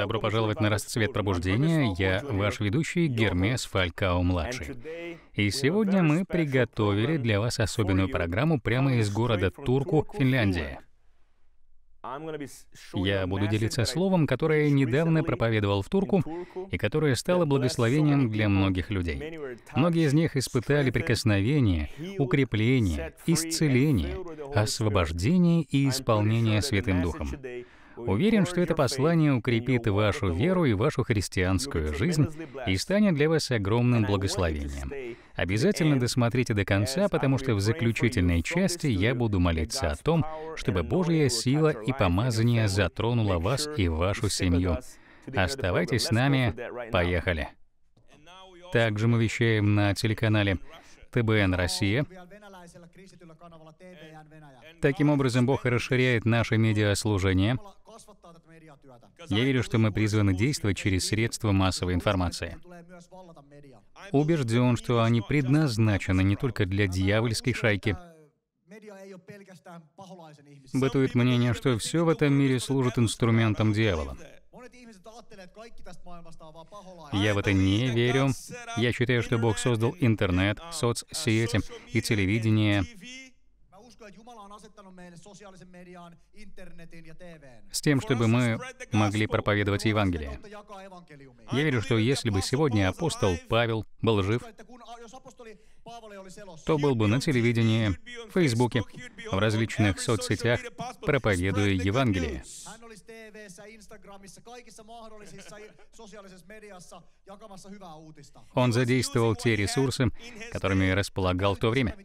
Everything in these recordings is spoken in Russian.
Добро пожаловать на «Расцвет пробуждения». Я ваш ведущий Гермес Фалькао-младший. И сегодня мы приготовили для вас особенную программу прямо из города Турку, Финляндия. Я буду делиться словом, которое недавно проповедовал в Турку и которое стало благословением для многих людей. Многие из них испытали прикосновение, укрепление, исцеление, освобождение и исполнение Святым Духом. Уверен, что это послание укрепит вашу веру и вашу христианскую жизнь и станет для вас огромным благословением. Обязательно досмотрите до конца, потому что в заключительной части я буду молиться о том, чтобы Божья сила и помазание затронуло вас и вашу семью. Оставайтесь с нами. Поехали. Также мы вещаем на телеканале ТБН Россия, Таким образом, Бог расширяет наше медиаслужение. Я верю, что мы призваны действовать через средства массовой информации. Убежден, что они предназначены не только для дьявольской шайки. Бытует мнение, что все в этом мире служит инструментом дьявола. Я в это не верю. Я считаю, что Бог создал интернет, соцсети и телевидение. С тем, чтобы мы могли проповедовать Евангелие. Я верю, что если бы сегодня апостол Павел был жив, то был бы на телевидении, в Фейсбуке, в различных соцсетях, проповедуя Евангелие. Он задействовал те ресурсы, которыми располагал в то время.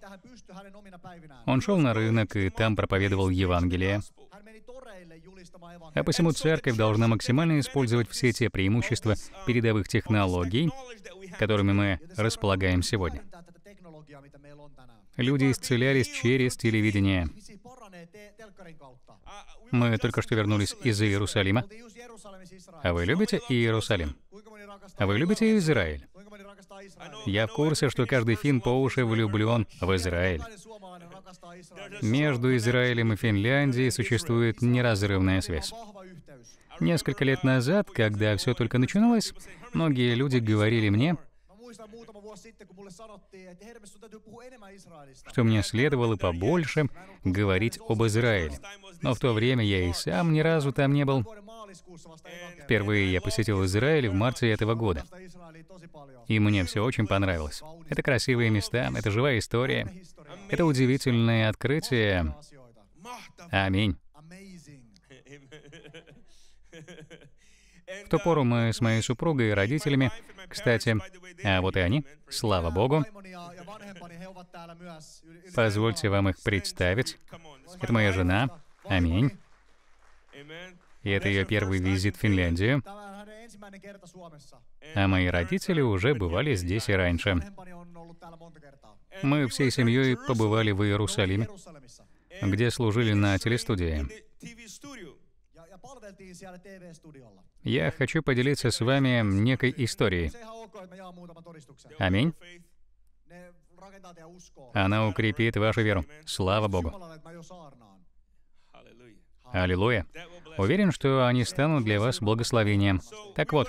Он шел на рынок и там проповедовал Евангелие. А посему церковь должна максимально использовать все те преимущества передовых технологий, которыми мы располагаем сегодня. Люди исцелялись через телевидение. Мы только что вернулись из Иерусалима. А вы любите Иерусалим? А вы любите Израиль? Я в курсе, что каждый фин по уши влюблен в Израиль. Между Израилем и Финляндией существует неразрывная связь. Несколько лет назад, когда все только начиналось, многие люди говорили мне, что мне следовало побольше говорить об Израиле. Но в то время я и сам ни разу там не был. Впервые я посетил Израиль в марте этого года. И мне все очень понравилось. Это красивые места, это живая история, это удивительное открытие. Аминь. В ту пору мы с моей супругой и родителями, кстати, а вот и они, слава Богу, позвольте вам их представить. Это моя жена, аминь. И это ее первый визит в Финляндию. А мои родители уже бывали здесь и раньше. Мы всей семьей побывали в Иерусалиме, где служили на телестудии я хочу поделиться с вами некой историей. Аминь. Она укрепит вашу веру. Слава Богу. Аллилуйя. Уверен, что они станут для вас благословением. Так вот,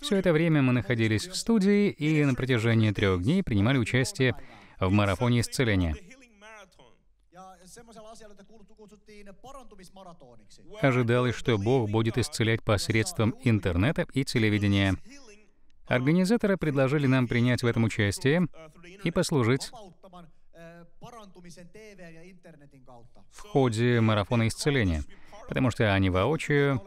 все это время мы находились в студии и на протяжении трех дней принимали участие в марафоне исцеления. Ожидалось, что Бог будет исцелять посредством интернета и телевидения. Организаторы предложили нам принять в этом участие и послужить. Э, в ходе марафона исцеления, потому что они воочию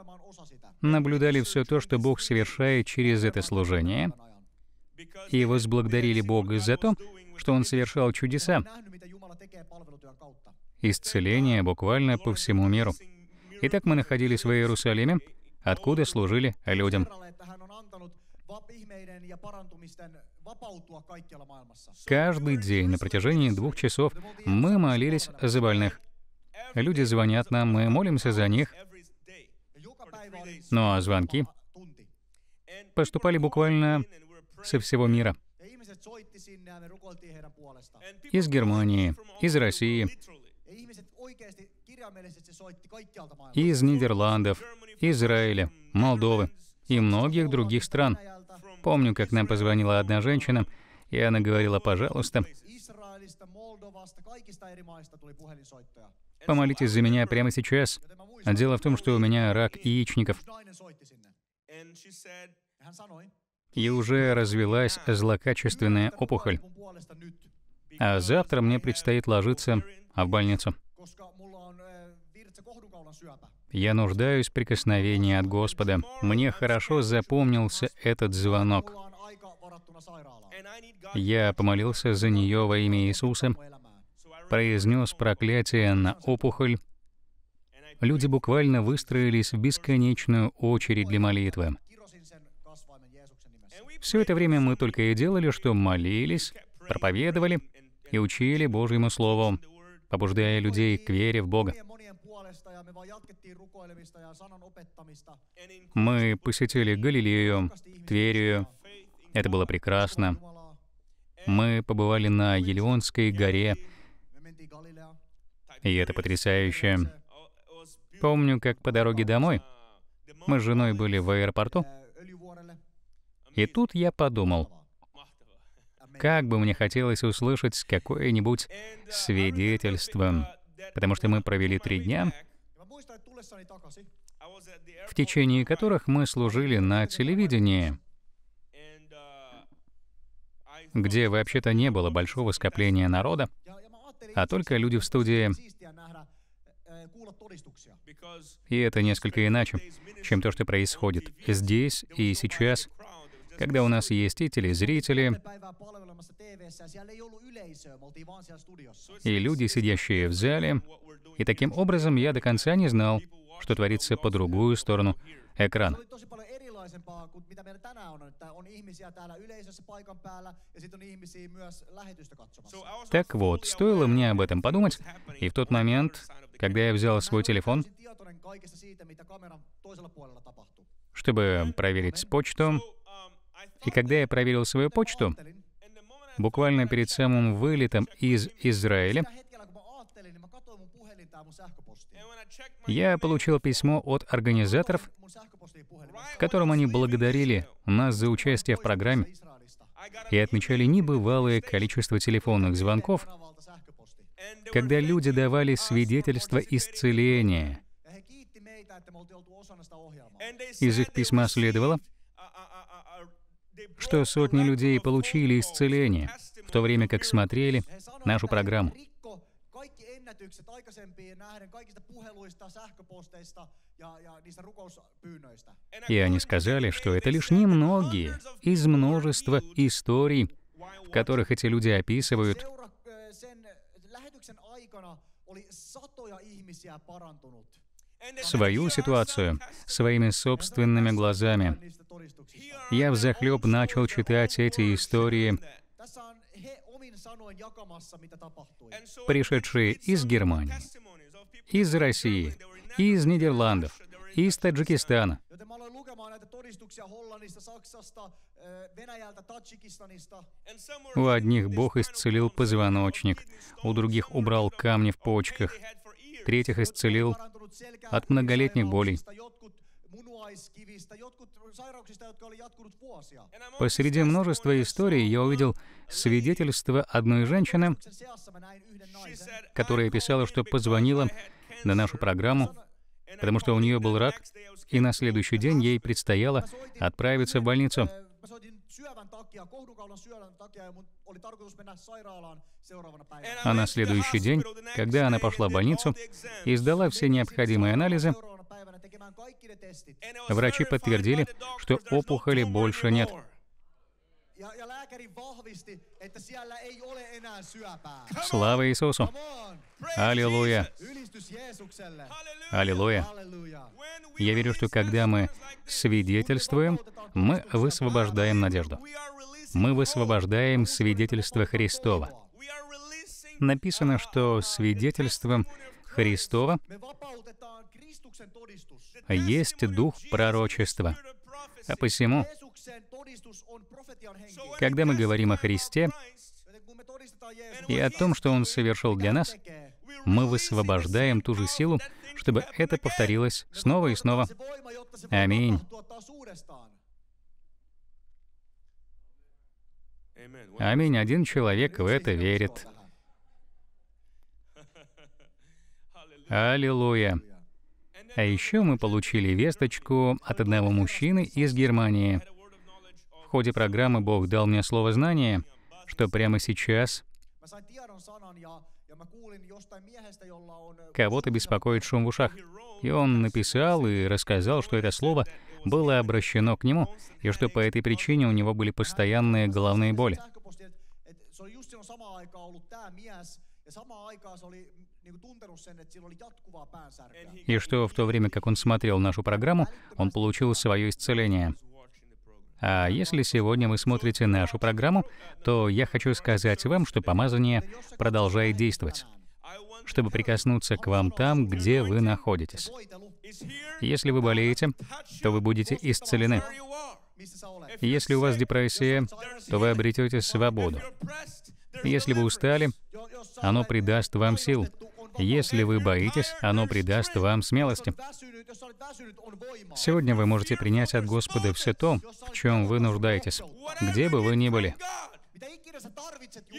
наблюдали все то, что Бог совершает через это служение, и возблагодарили Бога за то, что Он совершал чудеса исцеления буквально по всему миру. Итак, мы находились в Иерусалиме, откуда служили людям. Каждый день на протяжении двух часов мы молились за больных. Люди звонят нам, мы молимся за них. Ну а звонки поступали буквально со всего мира. Из Германии, из России, из Нидерландов, Израиля, Молдовы и многих других стран. Помню, как нам позвонила одна женщина, и она говорила, пожалуйста, помолитесь за меня прямо сейчас. А дело в том, что у меня рак яичников. И уже развелась злокачественная опухоль. А завтра мне предстоит ложиться в больницу. Я нуждаюсь в прикосновении от Господа. Мне хорошо запомнился этот звонок. Я помолился за нее во имя Иисуса, произнес проклятие на опухоль. Люди буквально выстроились в бесконечную очередь для молитвы. Все это время мы только и делали, что молились, проповедовали, и учили Божьему Слову, побуждая людей к вере в Бога. Мы посетили Галилею, Тверию. Это было прекрасно. Мы побывали на Елеонской горе, и это потрясающе. Помню, как по дороге домой мы с женой были в аэропорту, и тут я подумал — как бы мне хотелось услышать какое-нибудь свидетельство, потому что мы провели три дня, в течение которых мы служили на телевидении, где вообще-то не было большого скопления народа, а только люди в студии. И это несколько иначе, чем то, что происходит здесь и сейчас когда у нас есть и телезрители, и люди, сидящие в зале. И таким образом я до конца не знал, что творится по другую сторону экрана. Так вот, стоило мне об этом подумать, и в тот момент, когда я взял свой телефон, чтобы проверить с почтой. И когда я проверил свою почту, буквально перед самым вылетом из Израиля, я получил письмо от организаторов, в котором они благодарили нас за участие в программе и отмечали небывалое количество телефонных звонков, когда люди давали свидетельство исцеления. Из их письма следовало, что сотни людей получили исцеление, в то время как смотрели нашу программу. Kaikki ennätykset aikaisempiin nähden kaikista puheluista, sähköposteista ja, ja niistä rukouspyynnöistä. И они сказали, что это лишь немногие из множества историй, в которых эти люди описывают, sen lähetyksen aikana oli satoja ihmisiä parantunut свою ситуацию своими собственными глазами. Я взахлеб начал читать эти истории пришедшие из Германии, из России, из Нидерландов, из Таджикистана. Eh, у одних Бог исцелил позвоночник, у других убрал камни в почках, третьих исцелил от многолетних болей, Посреди множества историй я увидел свидетельство одной женщины, которая писала, что позвонила на нашу программу, потому что у нее был рак, и на следующий день ей предстояло отправиться в больницу. Э, э, а на следующий день, когда она пошла в больницу и сдала все необходимые анализы, Врачи подтвердили, что опухоли больше нет. Слава Иисусу! Аллилуйя! Аллилуйя! Я верю, что когда мы свидетельствуем, мы высвобождаем надежду. Мы высвобождаем свидетельство Христова. Написано, что свидетельством Христова есть дух пророчества. А посему, когда мы говорим о Христе и о том, что Он совершил для нас, мы высвобождаем ту же силу, чтобы это повторилось снова и снова. Аминь. Аминь. Один человек в это верит. Аллилуйя! А еще мы получили весточку от одного мужчины из Германии. В ходе программы Бог дал мне слово знания, что прямо сейчас Кого-то беспокоит шум в ушах. И он написал и рассказал, что это слово было обращено к нему, и что по этой причине у него были постоянные головные боли. И что в то время, как он смотрел нашу программу, он получил свое исцеление. А если сегодня вы смотрите нашу программу, то я хочу сказать вам, что помазание продолжает действовать чтобы прикоснуться к вам там, где вы находитесь. Если вы болеете, то вы будете исцелены. Если у вас депрессия, то вы обретете свободу. Если вы устали, оно придаст вам сил. Если вы боитесь, оно придаст вам смелости. Сегодня вы можете принять от Господа все то, в чем вы нуждаетесь, где бы вы ни были.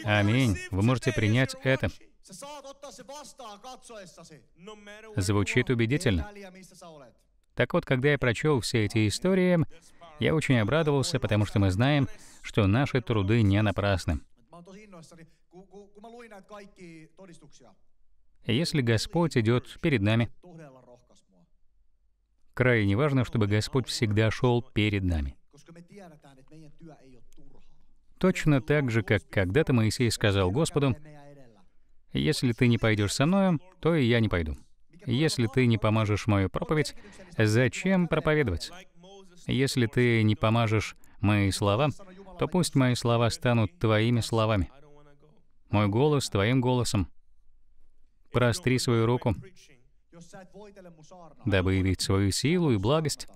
Аминь. Вы можете принять это. Звучит убедительно. Так вот, когда я прочел все эти истории, я очень обрадовался, потому что мы знаем, что наши труды не напрасны если Господь идет перед нами. Крайне важно, чтобы Господь всегда шел перед нами. Точно так же, как когда-то Моисей сказал Господу, «Если ты не пойдешь со мною, то и я не пойду. Если ты не помажешь мою проповедь, зачем проповедовать? Если ты не помажешь мои слова, то пусть мои слова станут твоими словами. Мой голос твоим голосом. Простри свою руку, дабы явить свою силу и благость.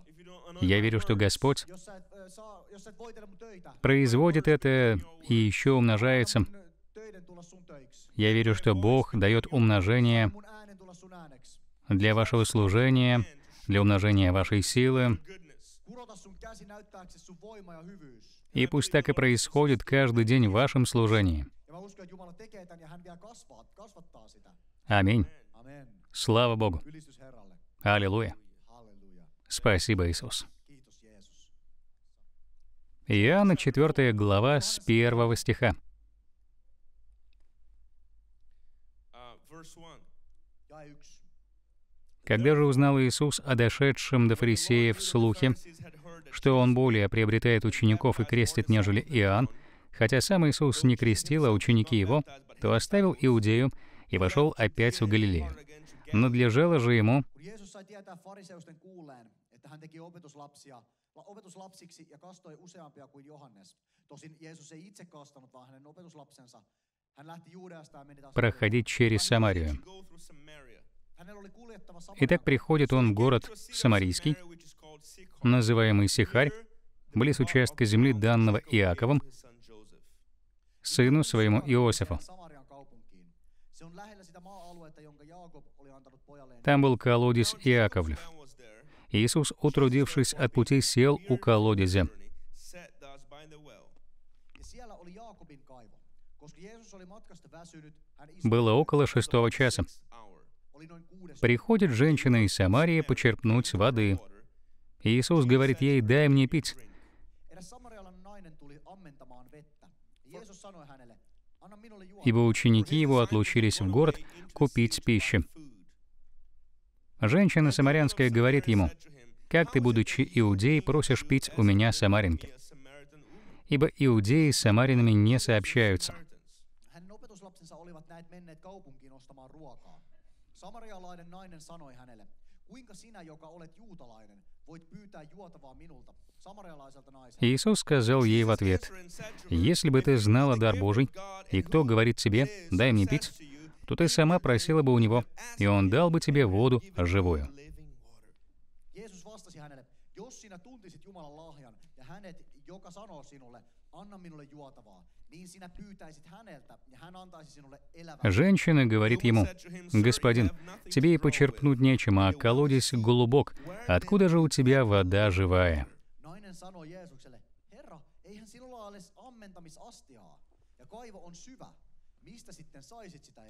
Я верю, что Господь производит это и еще умножается. Я верю, что Бог дает умножение для вашего служения, для умножения вашей силы. И пусть так и происходит каждый день в вашем служении uskon, että Jumala tekee tämän ja hän vielä kasvaa, kasvattaa sitä. Аминь. Слава Богу. Аллилуйя. Спасибо, Иисус. Иоанна 4 глава с 1 стиха. А, Когда же узнал Иисус о дошедшем до фарисеев слухе, что он более приобретает учеников и крестит, нежели Иоанн, Хотя сам Иисус не крестил, а ученики его, то оставил Иудею и вошел опять в Галилею. Но Надлежало же ему Проходить через Самарию. Итак, приходит он в город Самарийский, называемый Сихарь, близ участка земли данного Иаковом, сыну своему Иосифу. Там был колодец Иаковлев. Иисус, утрудившись от пути, сел у колодезя. Было около шестого часа. Приходит женщина из Самарии почерпнуть воды. Иисус говорит ей, «Дай мне пить». Ибо ученики его отлучились в город купить пищи. Женщина самарянская говорит ему, «Как ты, будучи иудей, просишь пить у меня самаринки?» Ибо иудеи с самаринами не сообщаются. Samarialainen nainen sanoi hänelle, Иисус сказал ей в ответ, «Если бы ты знала дар Божий, и кто говорит тебе, дай мне пить, то ты сама просила бы у него, и он дал бы тебе воду живую». Jos sinä tuntisit Jumalan lahjan ja hänet, joka sanoo sinulle, Женщина говорит ему, «Господин, тебе и почерпнуть нечем, а колодец глубок. Откуда же у тебя вода живая?»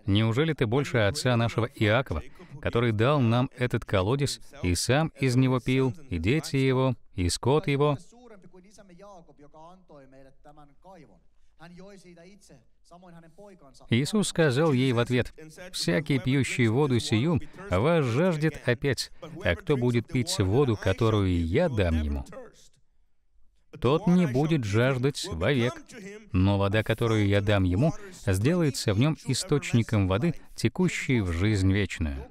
Неужели ты больше отца нашего Иакова, который дал нам этот колодец, и сам из него пил, и дети его, и скот его, Иисус сказал ей в ответ, «Всякий, пьющий воду сию, вас жаждет опять, а кто будет пить воду, которую я дам ему, тот не будет жаждать вовек, но вода, которую я дам ему, сделается в нем источником воды, текущей в жизнь вечную».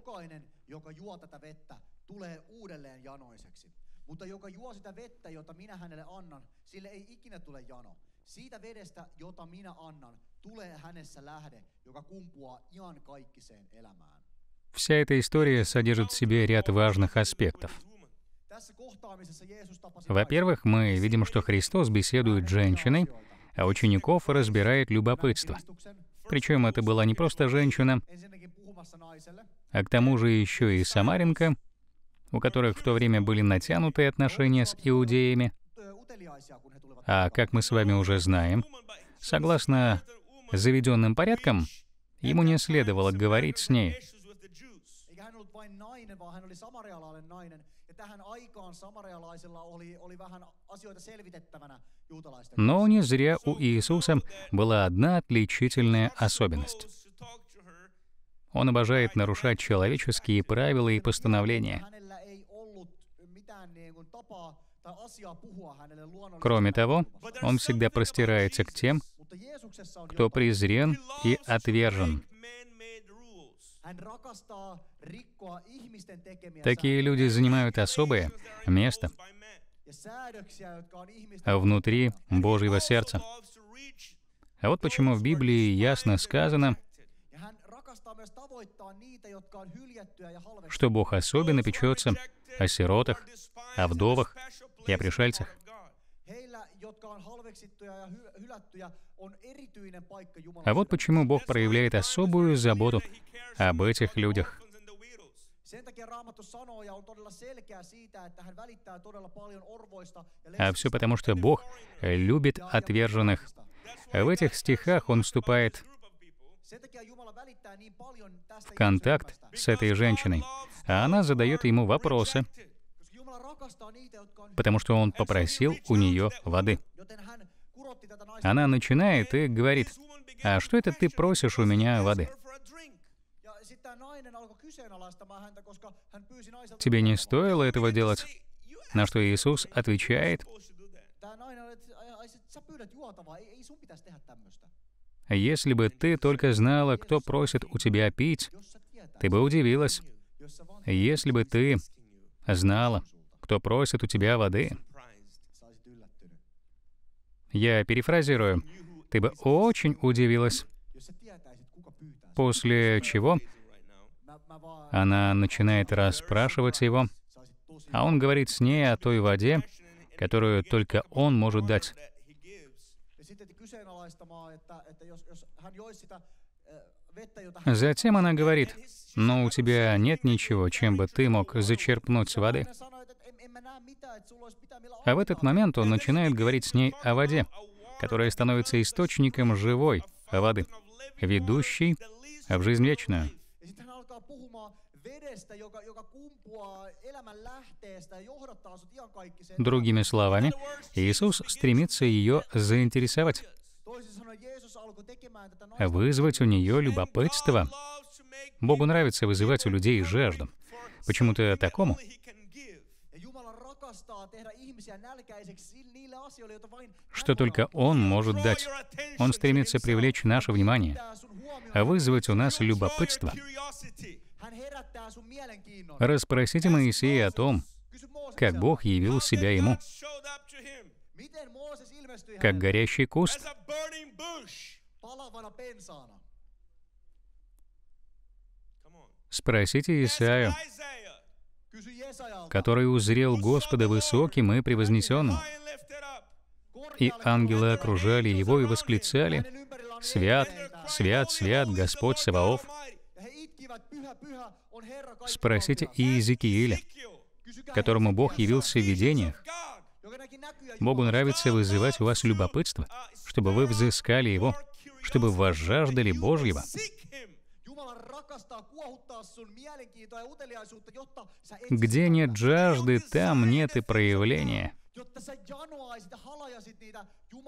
Mutta joka juo sitä vettä, jota minä hänelle annan, sille ei ikinä tule jano. Siitä vedestä, jota minä annan, tulee hänessä lähde, joka kumpuaa ihan kaikkiseen elämään. Вся эта история содержит в себе ряд важных аспектов. Во-первых, мы видим, что Христос беседует с женщиной, а учеников разбирает любопытство. Причем это была не просто женщина, а к тому же еще и самаренко — у которых в то время были натянутые отношения с иудеями. А как мы с вами уже знаем, согласно заведенным порядкам, ему не следовало говорить с ней. Но не зря у Иисуса была одна отличительная особенность. Он обожает нарушать человеческие правила и постановления. Кроме того, он всегда простирается к тем, кто презрен и отвержен. Такие люди занимают особое место а внутри Божьего сердца. А вот почему в Библии ясно сказано, что Бог особенно печется о сиротах, о вдовах и о пришельцах. А вот почему Бог проявляет особую заботу об этих людях. А все потому, что Бог любит отверженных. А в этих стихах Он вступает контакт с этой женщиной, а она задает ему вопросы, потому что он попросил у нее воды. Она начинает и говорит, «А что это ты просишь у меня воды?» Тебе не стоило этого делать. На что Иисус отвечает, если бы ты только знала, кто просит у тебя пить, ты бы удивилась. Если бы ты знала, кто просит у тебя воды. Я перефразирую. Ты бы очень удивилась. После чего она начинает расспрашивать его, а он говорит с ней о той воде, которую только он может дать kyseenalaistamaan, että, että jos, jos hän joisi sitä eh, Затем она говорит, но у тебя нет ничего, чем бы ты мог зачерпнуть воды. А в этот момент он начинает говорить с ней о воде, которая становится источником живой воды, ведущей в жизнь вечную. Другими словами, Иисус стремится ее заинтересовать, вызвать у нее любопытство. Богу нравится вызывать у людей жажду, почему-то такому, а что только Он может дать. Он стремится привлечь наше внимание, вызвать у нас любопытство. Расспросите Моисея о том, как Бог явил себя ему, как горящий куст, Спросите Исаию, который узрел Господа высоким и превознесенным. И ангелы окружали его и восклицали, «Свят, свят, свят Господь Саваоф, Спросите Иезекииля, которому Бог явился в видениях. Богу нравится вызывать у вас любопытство, чтобы вы взыскали Его, чтобы возжаждали Божьего. Где нет жажды, там нет и проявления.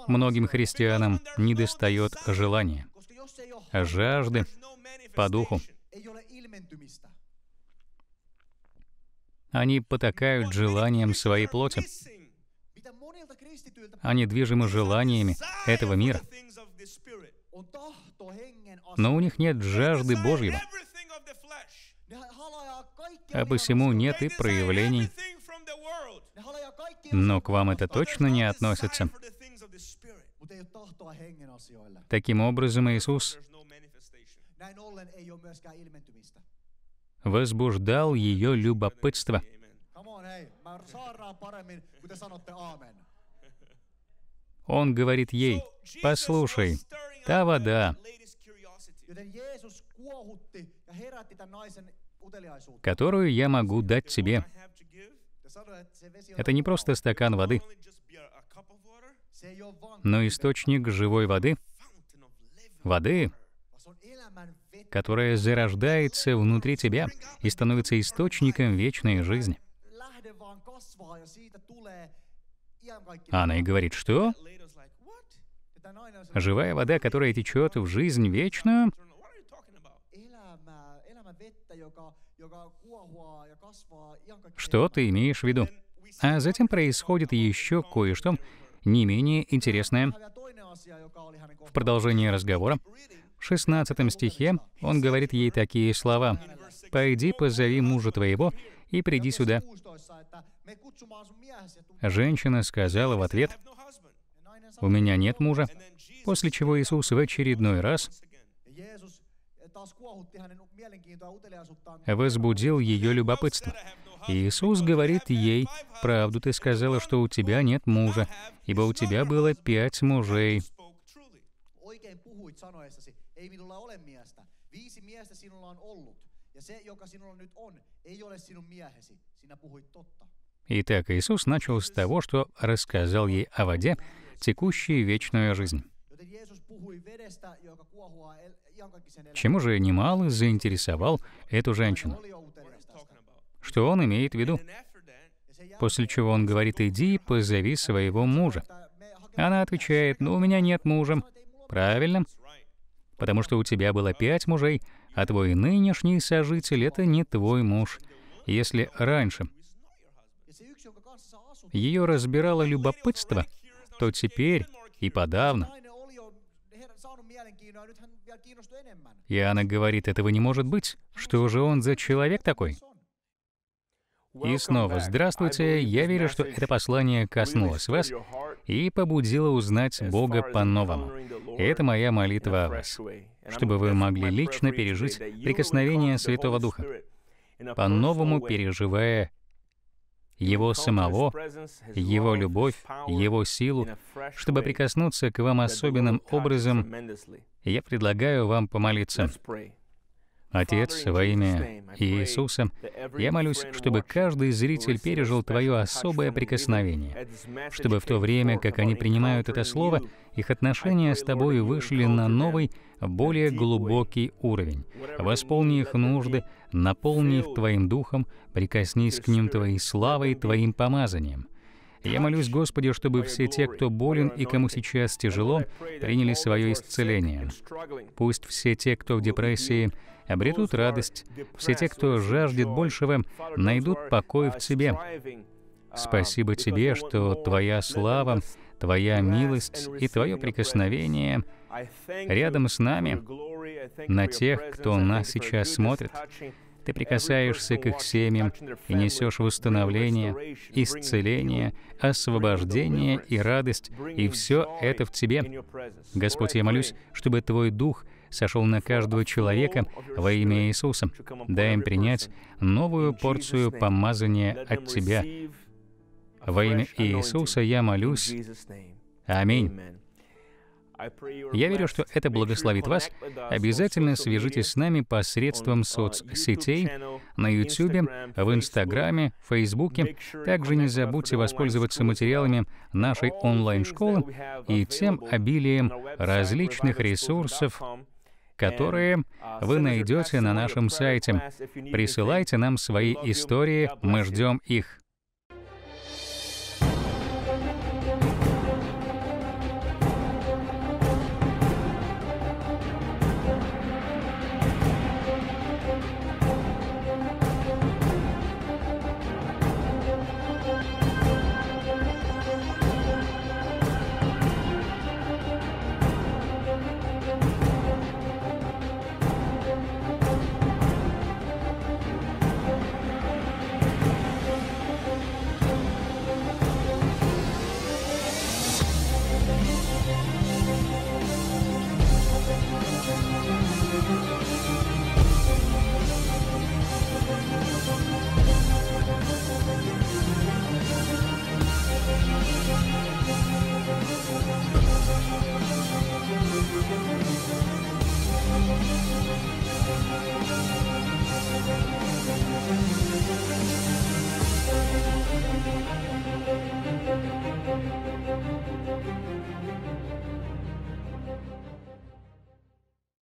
Многим христианам недостает желания, жажды по духу. Они потакают желаниям своей плоти. Они движимы желаниями этого мира. Но у них нет жажды Божьего. А посему нет и проявлений. Но к вам это точно не относится. Таким образом, Иисус возбуждал ее любопытство. Он говорит ей, «Послушай, та вода, которую я могу дать тебе, это не просто стакан воды, но источник живой воды, воды, которая зарождается внутри тебя и становится источником вечной жизни. Она и говорит, что? Живая вода, которая течет в жизнь вечную, что ты имеешь в виду? А затем происходит еще кое-что не менее интересное. В продолжении разговора 16 стихе он говорит ей такие слова. «Пойди, позови мужа твоего и приди сюда». Женщина сказала в ответ, «У меня нет мужа», после чего Иисус в очередной раз возбудил ее любопытство. Иисус говорит ей, «Правду ты сказала, что у тебя нет мужа, ибо у тебя было пять мужей» ei minulla ole miestä. Viisi miestä sinulla on ollut, ja se, joka sinulla nyt on, ei ole sinun miehesi. Sinä puhuit totta. Итак, Иисус начал с того, что рассказал ей о воде, текущей вечную жизнь. Чему же немало заинтересовал эту женщину? Что он имеет в виду? После чего он говорит, иди и позови своего мужа. Она отвечает, ну у меня нет мужа. Правильно, потому что у тебя было пять мужей, а твой нынешний сожитель — это не твой муж. Если раньше ее разбирало любопытство, то теперь и подавно. И она говорит, этого не может быть. Что же он за человек такой? И снова здравствуйте. Я верю, что это послание коснулось вас и побудило узнать Бога по-новому. Это моя молитва о вас, чтобы вы могли лично пережить прикосновение Святого Духа, по-новому переживая его самого, Его любовь, Его силу, чтобы прикоснуться к вам особенным образом, я предлагаю вам помолиться. Отец, во имя Иисуса, я молюсь, чтобы каждый зритель пережил Твое особое прикосновение, чтобы в то время, как они принимают это слово, их отношения с Тобой вышли на новый, более глубокий уровень. Восполни их нужды, наполни их Твоим Духом, прикоснись к ним Твоей славой, Твоим помазанием — я молюсь, Господи, чтобы все те, кто болен и кому сейчас тяжело, приняли свое исцеление. Пусть все те, кто в депрессии, обретут радость, все те, кто жаждет большего, найдут покой в Тебе. Спасибо Тебе, что Твоя слава, Твоя милость и Твое прикосновение рядом с нами, на тех, кто нас сейчас смотрит. Ты прикасаешься к их семьям и несешь восстановление, исцеление, освобождение и радость, и все это в тебе. Господь, я молюсь, чтобы Твой Дух сошел на каждого человека во имя Иисуса. Дай им принять новую порцию помазания от Тебя. Во имя Иисуса я молюсь. Аминь. Я верю, что это благословит вас. Обязательно свяжитесь с нами посредством соцсетей, на YouTube, в Инстаграме, Фейсбуке. Также не забудьте воспользоваться материалами нашей онлайн-школы и тем обилием различных ресурсов, которые вы найдете на нашем сайте. Присылайте нам свои истории, мы ждем их.